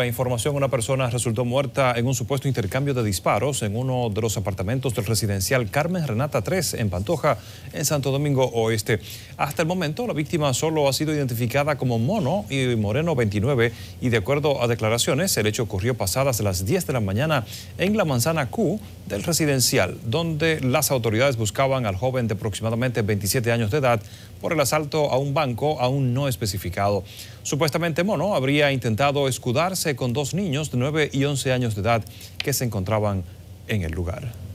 La información, una persona resultó muerta en un supuesto intercambio de disparos en uno de los apartamentos del residencial Carmen Renata 3 en Pantoja, en Santo Domingo Oeste. Hasta el momento, la víctima solo ha sido identificada como Mono y Moreno 29 y de acuerdo a declaraciones, el hecho ocurrió pasadas las 10 de la mañana en la manzana Q del residencial, donde las autoridades buscaban al joven de aproximadamente 27 años de edad por el asalto a un banco aún no especificado. Supuestamente Mono habría intentado escudarse con dos niños de 9 y 11 años de edad que se encontraban en el lugar.